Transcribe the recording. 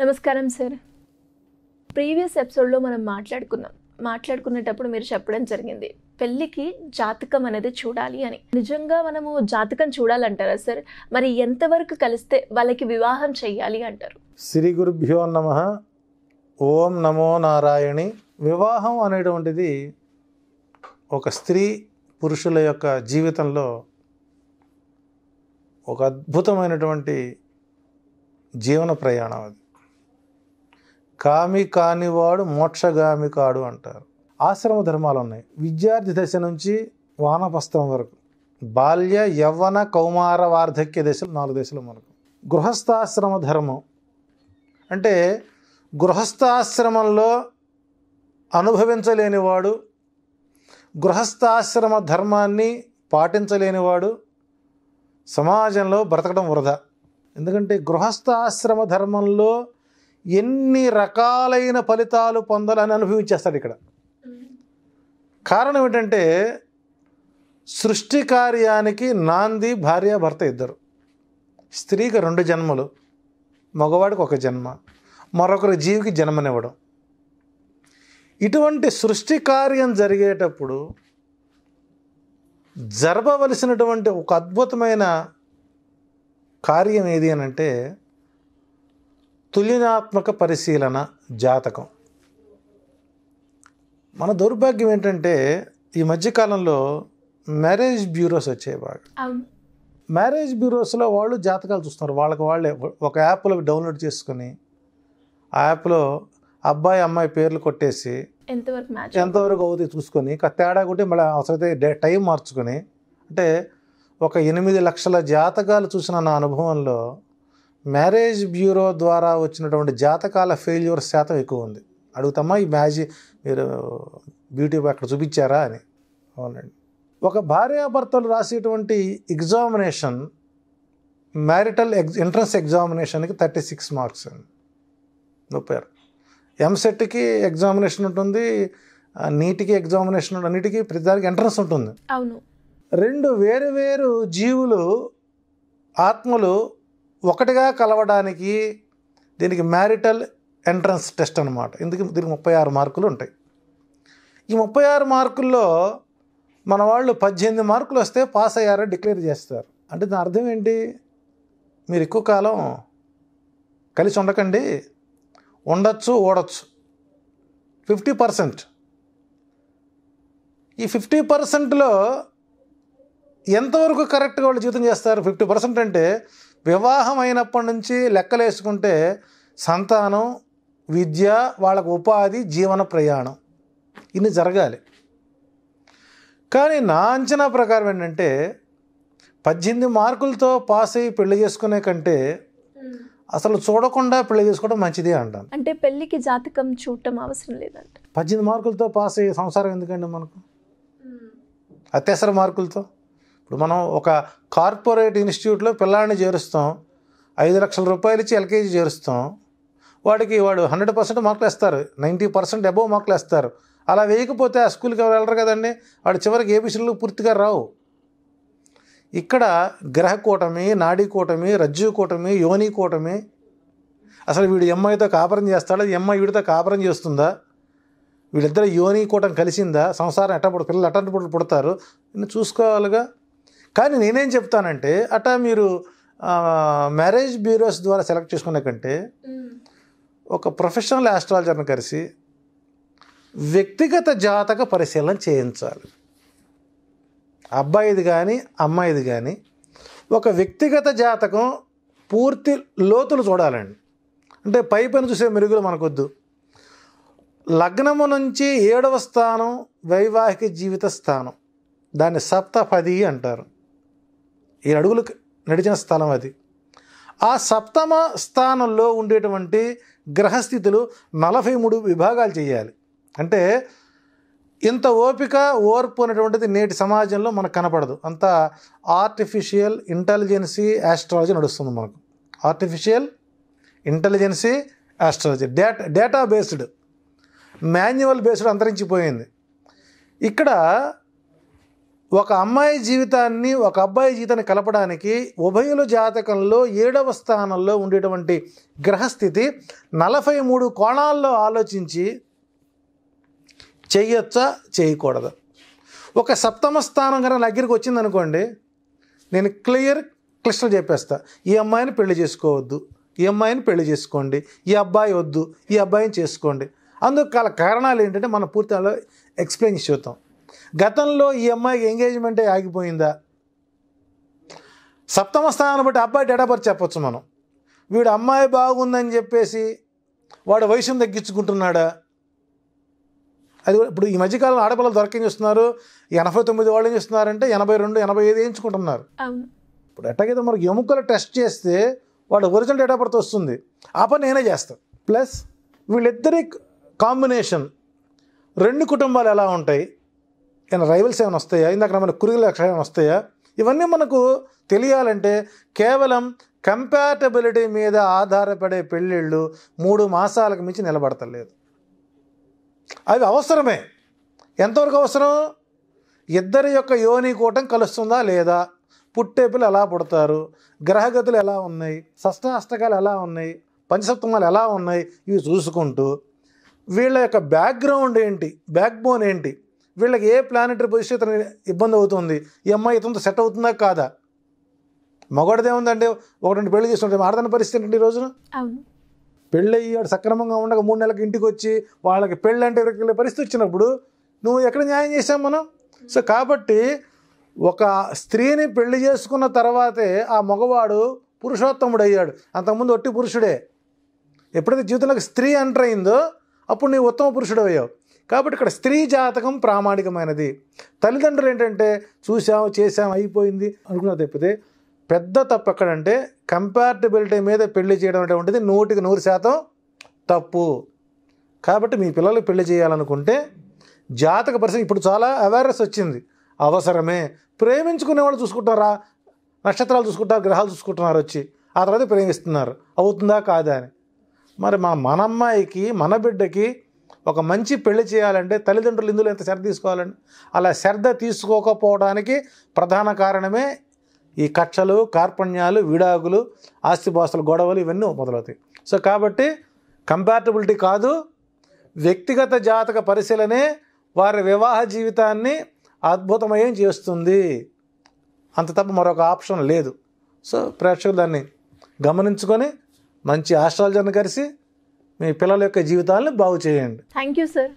నమస్కారం sir previous ఎపిసోడ్లో మనం మాట్లాడుకున్నాం మాట్లాడుకునేటప్పుడు మీరు చెప్పడం జరిగింది పెళ్ళికి జాతకం అనేది చూడాలి అని నిజంగా మనము జాతకం చూడాలంటారా సార్ మరి ఎంతవరకు కలిస్తే వాళ్ళకి వివాహం చేయాలి అంటారు శ్రీ గురుభ్యో నమ ఓం నమో నారాయణి వివాహం అనేటువంటిది ఒక స్త్రీ పురుషుల యొక్క జీవితంలో ఒక అద్భుతమైనటువంటి జీవన ప్రయాణం అది కామి కానివాడు మోక్షగామి కాడు అంటారు ఆశ్రమ ధర్మాలు ఉన్నాయి విద్యార్థి దశ నుంచి వానపస్తం వరకు బాల్య యవ్వన కౌమార వార్ధక్య దశలు నాలుగు దశలు మనకు గృహస్థాశ్రమ ధర్మం అంటే గృహస్థాశ్రమంలో అనుభవించలేనివాడు గృహస్థాశ్రమ ధర్మాన్ని పాటించలేనివాడు సమాజంలో బ్రతకడం వృధా ఎందుకంటే గృహస్థాశ్రమ ధర్మంలో ఎన్ని రకాలైన ఫలితాలు పొందాలని అనుభవించేస్తాడు ఇక్కడ కారణం ఏంటంటే సృష్టి కార్యానికి నాంది భార్య భర్త ఇద్దరు స్త్రీకి రెండు జన్మలు మగవాడికి ఒక జన్మ మరొకరి జీవికి జన్మనివ్వడం ఇటువంటి సృష్టి కార్యం జరిగేటప్పుడు జరపవలసినటువంటి ఒక అద్భుతమైన కార్యం ఏది అని అంటే తులనాత్మక పరిశీలన జాతకం మన దౌర్భాగ్యం ఏంటంటే ఈ మధ్యకాలంలో మ్యారేజ్ బ్యూరోస్ వచ్చాయి బాగా మ్యారేజ్ బ్యూరోస్లో వాళ్ళు జాతకాలు చూస్తున్నారు వాళ్ళకి వాళ్ళే ఒక యాప్లో డౌన్లోడ్ చేసుకుని ఆ యాప్లో అబ్బాయి అమ్మాయి పేర్లు కొట్టేసి ఎంతవరకు ఎంతవరకు అవుతుంది చూసుకొని తేడా కొట్టి మళ్ళీ అవసరమైతే టైం మార్చుకొని అంటే ఒక ఎనిమిది లక్షల జాతకాలు చూసిన నా అనుభవంలో మ్యారేజ్ బ్యూరో ద్వారా వచ్చినటువంటి జాతకాల ఫెయిల్యూర్ శాతం ఎక్కువ ఉంది అడుగుతామా ఈ మ్యాజ్ మీరు బ్యూటీ అక్కడ చూపించారా అని అవునండి ఒక భార్యాభర్తలు రాసేటువంటి ఎగ్జామినేషన్ మ్యారిటల్ ఎగ్ ఎంట్రన్స్ ఎగ్జామినేషన్కి థర్టీ సిక్స్ మార్క్స్ అండి ముప్పై ఎంసెట్కి ఎగ్జామినేషన్ ఉంటుంది నీటికి ఎగ్జామినేషన్ అన్నిటికీ ప్రతిదానికి ఎంట్రన్స్ ఉంటుంది అవును రెండు వేరు వేరు జీవులు ఆత్మలు ఒకటిగా కలవడానికి దీనికి మ్యారిటల్ ఎంట్రన్స్ టెస్ట్ అనమాట ఇందుకు దీనికి ముప్పై ఆరు మార్కులు ఉంటాయి ఈ ముప్పై ఆరు మార్కుల్లో మన వాళ్ళు పద్దెనిమిది మార్కులు వస్తే పాస్ అయ్యారని డిక్లేర్ చేస్తారు అంటే దాని అర్థం ఏంటి మీరు ఎక్కువ కాలం కలిసి ఉండకండి ఉండొచ్చు ఓడొచ్చు ఫిఫ్టీ పర్సెంట్ ఈ ఫిఫ్టీ పర్సెంట్లో ఎంతవరకు కరెక్ట్గా వాళ్ళు జీవితం చేస్తారు ఫిఫ్టీ పర్సెంట్ అంటే వివాహం అయినప్పటి నుంచి లెక్కలేసుకుంటే సంతానం విద్య వాళ్ళకు ఉపాధి జీవన ప్రయాణం ఇన్ని జరగాలి కానీ నా అంచనా ప్రకారం ఏంటంటే పద్దెనిమిది మార్కులతో పాస్ అయ్యి పెళ్లి చేసుకునే కంటే అసలు చూడకుండా పెళ్లి చేసుకోవడం మంచిది అంటాను అంటే పెళ్లికి జాతకం చూడటం అవసరం లేదంట పద్దెనిమిది మార్కులతో పాస్ అయ్యే సంసారం ఎందుకండి మనకు అత్యవసర మార్కులతో ఇప్పుడు మనం ఒక కార్పొరేట్ ఇన్స్టిట్యూట్లో పిల్లాడిని చేరుస్తాం ఐదు లక్షల రూపాయలు ఇచ్చి ఎల్కేజీ చేరుస్తాం వాడికి వాడు హండ్రెడ్ పర్సెంట్ మార్కులు వేస్తారు నైంటీ పర్సెంట్ అబోవ్ మార్కులు వేస్తారు అలా వేయకపోతే ఆ స్కూల్కి ఎవరు వెళ్ళరు కదండి వాడు చివరికి ఏబీసీలు పూర్తిగా రావు ఇక్కడ గ్రహ కూటమి నాడీ కూటమి రజ్జు కూటమి యోని కూటమి అసలు వీడు ఎమ్మాయితో కాపురం చేస్తాడా ఎమ్మాయి వీడితో కాపురం చేస్తుందా వీళ్ళిద్దరు యోని కూటం కలిసిందా సంసారం ఎట్టప్పుడు పిల్లలు ఎట్టప్పుడు పుడతారు చూసుకోవాలిగా కానీ నేనేం చెప్తానంటే అట మీరు మ్యారేజ్ బ్యూరోస్ ద్వారా సెలెక్ట్ చేసుకునే కంటే ఒక ప్రొఫెషనల్ ఆస్ట్రాలజర్ని కలిసి వ్యక్తిగత జాతక పరిశీలన చేయించాలి అబ్బాయిది కానీ అమ్మాయిది కానీ ఒక వ్యక్తిగత జాతకం పూర్తి లోతులు చూడాలండి అంటే పై పని చూసే మెరుగులు మనకొద్దు లగ్నము నుంచి ఏడవ స్థానం వైవాహిక జీవిత స్థానం దాన్ని సప్తపది అంటారు ఏడు అడుగులు నడిచిన స్థలం అది ఆ సప్తమ స్థానంలో ఉండేటువంటి గ్రహస్థితులు నలభై మూడు విభాగాలు చేయాలి అంటే ఇంత ఓపిక ఓర్పు అనేటువంటిది నేటి సమాజంలో మనకు కనపడదు అంత ఆర్టిఫిషియల్ ఇంటెలిజెన్సీ యాస్ట్రాలజీ నడుస్తుంది మనకు artificial intelligence astrology data data based manual based అంతరించిపోయింది ఇక్కడ ఒక అమ్మాయి జీవితాన్ని ఒక అబ్బాయి జీవితాన్ని కలపడానికి ఉభయుల జాతకంలో ఏడవ స్థానంలో ఉండేటువంటి గ్రహస్థితి నలభై మూడు కోణాల్లో ఆలోచించి చేయొచ్చా చేయకూడదు ఒక సప్తమ స్థానం కనుక దగ్గరికి వచ్చిందనుకోండి నేను క్లియర్ క్లిష్టం చెప్పేస్తా ఈ అమ్మాయిని పెళ్లి చేసుకోవద్దు ఈ అమ్మాయిని పెళ్లి చేసుకోండి ఈ అబ్బాయి వద్దు ఈ అబ్బాయిని చేసుకోండి అందుకు కారణాలు ఏంటంటే మనం పూర్తిగా ఎక్స్ప్లెయిన్ చూద్దాం గతంలో ఈ అమ్మాయికి ఎంగేజ్మెంటే ఆగిపోయిందా సప్తమ స్థానాన్ని బట్టి అబ్బాయి డేటాబర్ చెప్పచ్చు మనం వీడు అమ్మాయి బాగుందని చెప్పేసి వాడు వయసును తగ్గించుకుంటున్నాడా అది ఇప్పుడు ఈ మధ్యకాలంలో ఆడపిల్లలు దొరకేం చేస్తున్నారు ఎనభై తొమ్మిది వాళ్ళు ఏం చేస్తున్నారంటే ఎనభై రెండు ఎనభై ఐదు వేయించుకుంటున్నారు ఇప్పుడు ఎట్టగైతే మనకు ఎముకలు టెస్ట్ చేస్తే వాడు ఒరిజినల్ డేట్ ఆఫ్ బర్త్ వస్తుంది ఆ పని నేనే చేస్తాను ప్లస్ వీళ్ళిద్దరి కాంబినేషన్ రెండు కుటుంబాలు ఎలా ఉంటాయి ఏమైనా రైవల్స్ ఏమైనా వస్తాయా ఇందాక మన లక్షణాలు ఏమైనా వస్తాయా ఇవన్నీ మనకు తెలియాలంటే కేవలం కంపాటబిలిటీ మీద ఆధారపడే పెళ్ళిళ్ళు మూడు మాసాలకు మించి నిలబడతలేదు అవి అవసరమే ఎంతవరకు అవసరం ఇద్దరి యొక్క యోని కూటం కలుస్తుందా లేదా పుట్టేపులు ఎలా పుడతారు గ్రహగతులు ఎలా ఉన్నాయి షష్టాష్టకాలు ఎలా ఉన్నాయి పంచసప్తమాలు ఎలా ఉన్నాయి ఇవి చూసుకుంటూ వీళ్ళ యొక్క బ్యాక్గ్రౌండ్ ఏంటి బ్యాక్బోన్ ఏంటి వీళ్ళకి ఏ ప్లానెటరీ పొజిషన్ ఇతను ఇబ్బంది అవుతుంది ఈ అమ్మాయి ఇతనితో సెట్ అవుతుందా కాదా మగవాడిదేముందంటే ఒక రెండు పెళ్లి చేస్తుంటే ఆడదాని పరిస్థితి ఏంటండి ఈ రోజున పెళ్ళి పెళ్ళయ్యి సక్రమంగా ఉండక మూడు నెలలకు ఇంటికి వచ్చి వాళ్ళకి పెళ్ళి అంటే వెళ్ళే పరిస్థితి వచ్చినప్పుడు నువ్వు ఎక్కడ న్యాయం చేసాం మనం సో కాబట్టి ఒక స్త్రీని పెళ్లి చేసుకున్న తర్వాతే ఆ మగవాడు పురుషోత్తముడు అయ్యాడు అంతకుముందు ఒట్టి పురుషుడే ఎప్పుడైతే జీవితంలో స్త్రీ ఎంటర్ అయిందో అప్పుడు నీ ఉత్తమ పురుషుడు అయ్యావు కాబట్టి ఇక్కడ స్త్రీ జాతకం ప్రామాణికమైనది తల్లిదండ్రులు ఏంటంటే చూసాము చేసాము అయిపోయింది అనుకున్నారు తప్పితే పెద్ద తప్పు ఎక్కడంటే కంపార్టబిలిటీ మీద పెళ్లి చేయడం అనేటువంటిది నూటికి నూరు శాతం తప్పు కాబట్టి మీ పిల్లలు పెళ్లి చేయాలనుకుంటే జాతక పరిస్థితి ఇప్పుడు చాలా అవేర్నెస్ వచ్చింది అవసరమే ప్రేమించుకునే వాళ్ళు చూసుకుంటారా నక్షత్రాలు చూసుకుంటారు గ్రహాలు చూసుకుంటున్నారు వచ్చి ఆ తర్వాత ప్రేమిస్తున్నారు అవుతుందా కాదా అని మరి మన మన అమ్మాయికి మన బిడ్డకి ఒక మంచి పెళ్లి చేయాలంటే తల్లిదండ్రులు ఇందులో ఎంత శ్రద్ధ తీసుకోవాలండి అలా శ్రద్ధ తీసుకోకపోవడానికి ప్రధాన కారణమే ఈ కక్షలు కార్పణ్యాలు విడాకులు ఆస్తిపాస్తుల గొడవలు ఇవన్నీ మొదలవుతాయి సో కాబట్టి కంపాటబిలిటీ కాదు వ్యక్తిగత జాతక పరిశీలనే వారి వివాహ జీవితాన్ని అద్భుతమయం చేస్తుంది అంత తప్ప మరొక ఆప్షన్ లేదు సో ప్రేక్షకులు దాన్ని గమనించుకొని మంచి ఆస్ట్రాలజర్ని కలిసి మీ పిల్లల యొక్క జీవితాలను బాగు చేయండి థ్యాంక్ యూ సార్